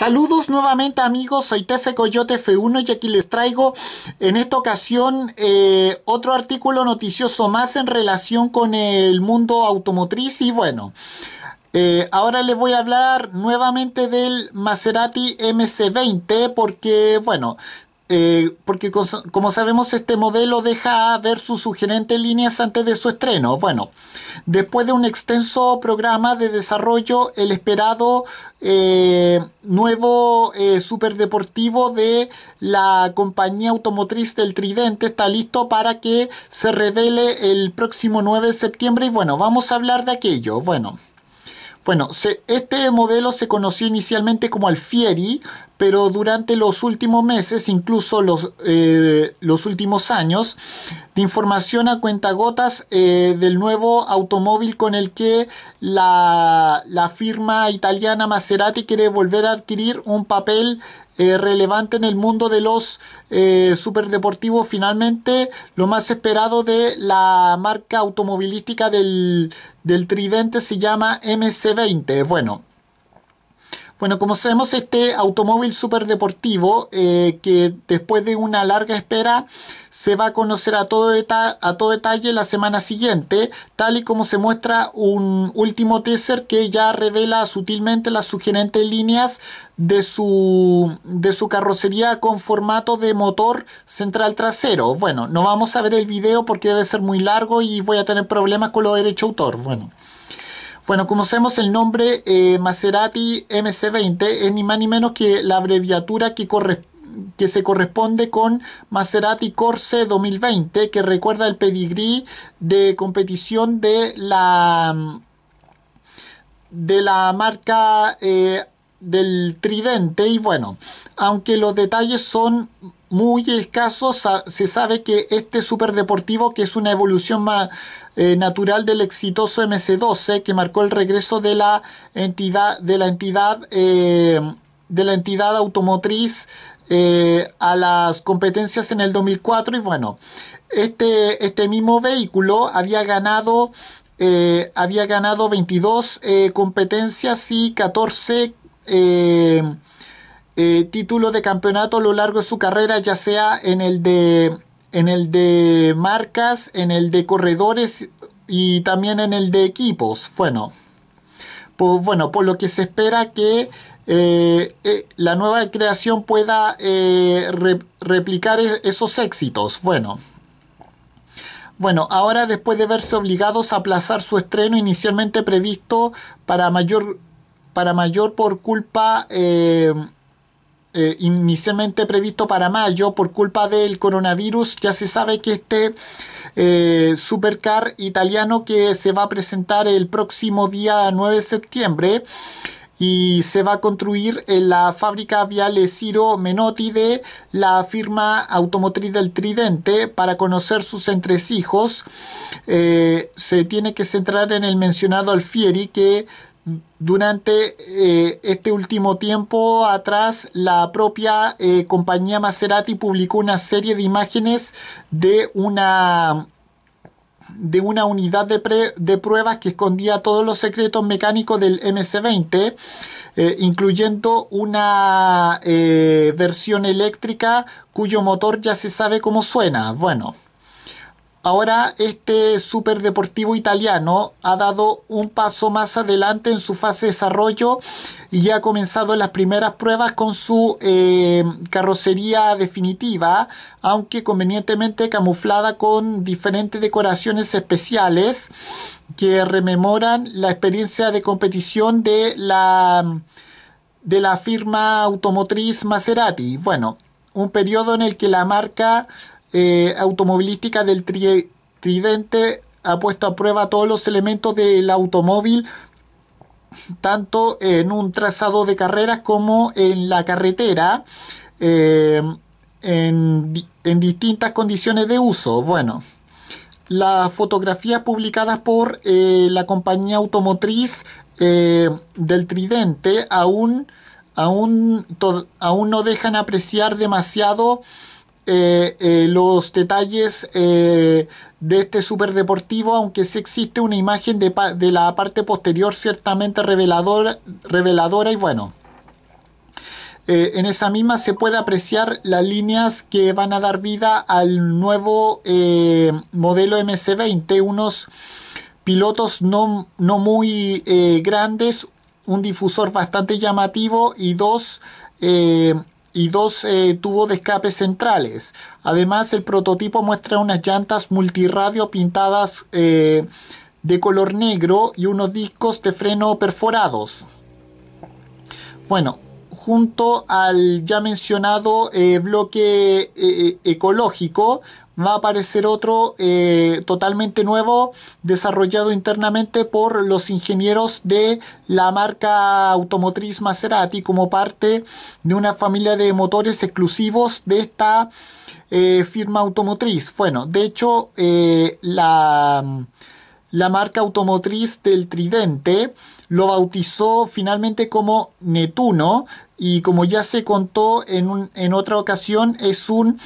Saludos nuevamente amigos, soy Tefe Coyote F1 y aquí les traigo en esta ocasión eh, otro artículo noticioso más en relación con el mundo automotriz y bueno, eh, ahora les voy a hablar nuevamente del Maserati MC20 porque bueno, eh, porque como sabemos este modelo deja ver sus sugerentes líneas antes de su estreno. Bueno, después de un extenso programa de desarrollo, el esperado eh, nuevo eh, superdeportivo de la compañía automotriz del Tridente está listo para que se revele el próximo 9 de septiembre y bueno, vamos a hablar de aquello. Bueno. Bueno, este modelo se conoció inicialmente como Alfieri, pero durante los últimos meses, incluso los, eh, los últimos años, de información a cuentagotas eh, del nuevo automóvil con el que la, firma italiana Maserati quiere volver a adquirir un papel eh, relevante en el mundo de los superdeportivos. Finalmente, lo más esperado de la marca automovilística del, del Tridente se llama MC20. Bueno. Bueno, como sabemos, este automóvil superdeportivo, deportivo eh, que después de una larga espera, se va a conocer a todo, detalle la semana siguiente, tal y como se muestra un último teaser que ya revela sutilmente las sugerentes líneas de su, de su carrocería con formato de motor central trasero. Bueno, no vamos a ver el video porque debe ser muy largo y voy a tener problemas con los derechos de autor. Bueno. Bueno, conocemos el nombre eh, Maserati MC20, es ni más ni menos que la abreviatura que se corresponde con Maserati Corse 2020, que recuerda el pedigrí de competición de la mm, de la marca eh, del tridente y bueno, aunque los detalles son muy escasos, se sabe que este superdeportivo, que es una evolución más eh, natural del exitoso MC12, que marcó el regreso de la entidad, de la entidad, eh, de la entidad automotriz eh, a las competencias en el 2004 y bueno, este, este mismo vehículo había ganado había ganado 22 competencias y 14 eh, eh de campeonato a lo largo de su carrera, ya sea en el de, en el de marcas, en el de corredores y también en el de equipos. Bueno, pues bueno, por lo que se espera que eh, eh, la nueva creación pueda replicar e, esos éxitos. Bueno. Bueno, ahora después de verse obligados a aplazar su estreno inicialmente previsto para mayor para mayor por culpa eh, eh, inicialmente previsto para mayo por culpa del coronavirus. Ya se sabe que este eh, supercar italiano que se va a presentar el próximo día 9 de septiembre y se va a construir en la fábrica Viale Ciro Menotti de la firma automotriz del Tridente para conocer sus entresijos. se tiene que centrar en el mencionado Alfieri que durante eh, este último tiempo atrás, la propia eh, compañía Maserati publicó una serie de imágenes de una de una unidad de, pruebas que escondía todos los secretos mecánicos del MC20, eh, incluyendo una versión eléctrica cuyo motor ya se sabe cómo suena. Bueno, Ahora este superdeportivo italiano ha dado un paso más adelante en su fase de desarrollo y ya ha comenzado las primeras pruebas con su eh, carrocería definitiva, aunque convenientemente camuflada con diferentes decoraciones especiales que rememoran la experiencia de competición de la, de la firma automotriz Maserati. Bueno, un periodo en el que la marca eh, automovilística del Tridente ha puesto a prueba todos los elementos del automóvil, tanto en un trazado de carreras como en la carretera, eh, en, distintas condiciones de uso. Bueno, las fotografías publicadas por eh, la compañía automotriz del Tridente aún, aún, aún no dejan apreciar demasiado eh, eh, los detalles eh, de este superdeportivo, aunque sí existe una imagen de, la parte posterior ciertamente reveladora y bueno. en esa misma se puede apreciar las líneas que van a dar vida al nuevo modelo MC20, unos pilotos no, no muy grandes, un difusor bastante llamativo y dos y dos eh, tubos de escape centrales. Además, el prototipo muestra unas llantas multirradio pintadas eh, de color negro y unos discos de freno perforados. Bueno, junto al ya mencionado eh, bloque ecológico, va a aparecer otro eh, totalmente nuevo desarrollado internamente por los ingenieros de la marca automotriz Maserati como parte de una familia de motores exclusivos de esta eh, firma automotriz. Bueno, de hecho, eh, la, la marca automotriz del Tridente lo bautizó finalmente como Netuno y como ya se contó en, un, en otra ocasión, es un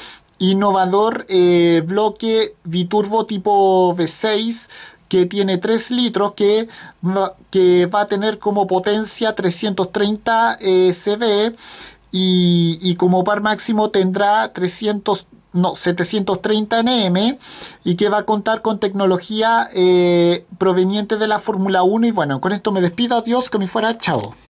innovador eh, bloque biturbo tipo V6 que tiene 3 litros que, que va a tener como potencia 330 eh, CV y, como par máximo tendrá 300 730 NM y que va a contar con tecnología eh, proveniente de la Fórmula 1 y bueno, con esto me despido, adiós, que me fuera, chao.